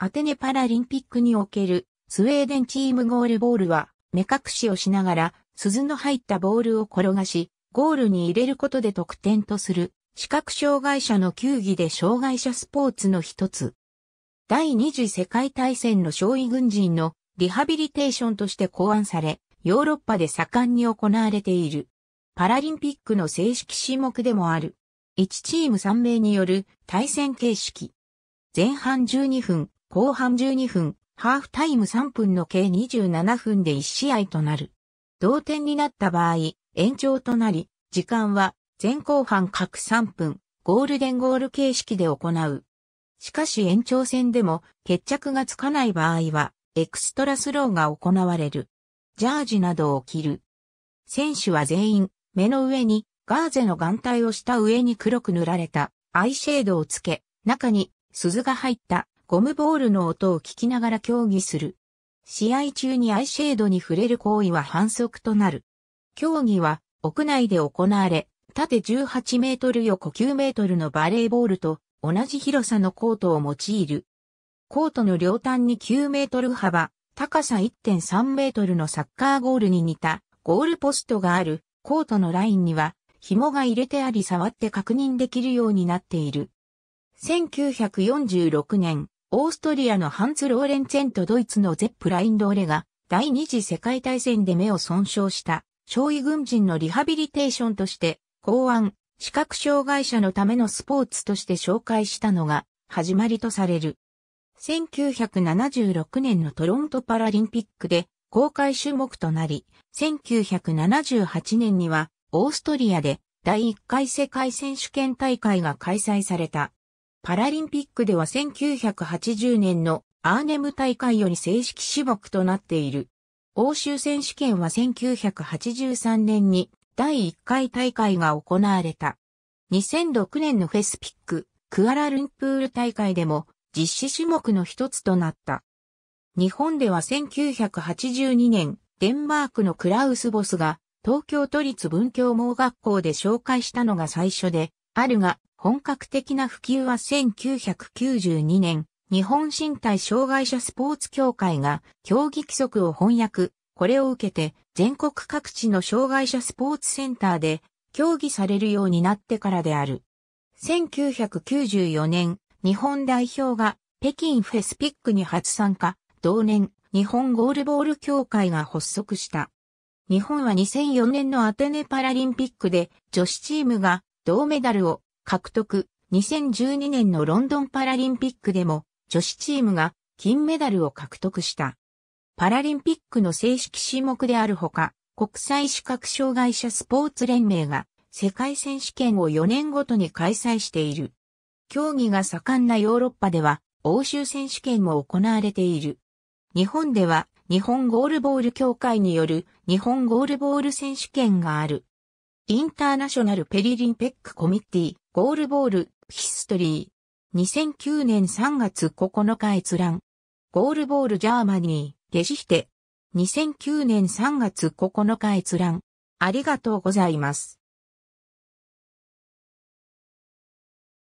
アテネパラリンピックにおけるスウェーデンチームゴールボールは目隠しをしながら鈴の入ったボールを転がし、ゴールに入れることで得点とする視覚障害者の球技で障害者スポーツの一つ。第二次世界大戦の勝利軍人のリハビリテーションとして考案され、ヨーロッパで盛んに行われている。パラリンピックの正式種目でもある。1チーム3名による対戦形式。前半12分、後半12分、ハーフタイム3分の計27分で1試合となる。同点になった場合、延長となり、時間は前後半各3分、ゴールデンゴール形式で行う。しかし延長戦でも決着がつかない場合は、エクストラスローが行われる。ジャージなどを着る。選手は全員、目の上にガーゼの眼帯をした上に黒く塗られたアイシェードをつけ、中に鈴が入ったゴムボールの音を聞きながら競技する。試合中にアイシェードに触れる行為は反則となる。競技は屋内で行われ、縦18メートル横9メートルのバレーボールと同じ広さのコートを用いる。コートの両端に9メートル幅、高さ1.3メートルのサッカーゴールに似たゴールポストがあるコートのラインには紐が入れてあり触って確認できるようになっている。1946年、オーストリアのハンツ・ローレンツェンとドイツのゼップラインドーレが第二次世界大戦で目を損傷した傷痍軍人のリハビリテーションとして公安、視覚障害者のためのスポーツとして紹介したのが始まりとされる。1976年のトロントパラリンピックで公開種目となり、1978年にはオーストリアで第1回世界選手権大会が開催された。パラリンピックでは1980年のアーネム大会より正式種目となっている。欧州選手権は1983年に第1回大会が行われた。2006年のフェスピック、クアラルンプール大会でも実施種目の一つとなった。日本では1982年、デンマークのクラウスボスが東京都立文教盲学校で紹介したのが最初で、あるが、本格的な普及は1992年、日本身体障害者スポーツ協会が競技規則を翻訳、これを受けて全国各地の障害者スポーツセンターで競技されるようになってからである。1994年、日本代表が北京フェスピックに初参加、同年、日本ゴールボール協会が発足した。日本は2004年のアテネパラリンピックで女子チームが銅メダルを、獲得、2012年のロンドンパラリンピックでも女子チームが金メダルを獲得した。パラリンピックの正式種目であるほか、国際視覚障害者スポーツ連盟が世界選手権を4年ごとに開催している。競技が盛んなヨーロッパでは欧州選手権も行われている。日本では日本ゴールボール協会による日本ゴールボール選手権がある。インターナショナルペリリンペックコミッティゴールボール、ヒストリー。2009年3月9日閲覧。ゴールボールジャーマニー、ゲシヒテ。2009年3月9日閲覧。ありがとうございます。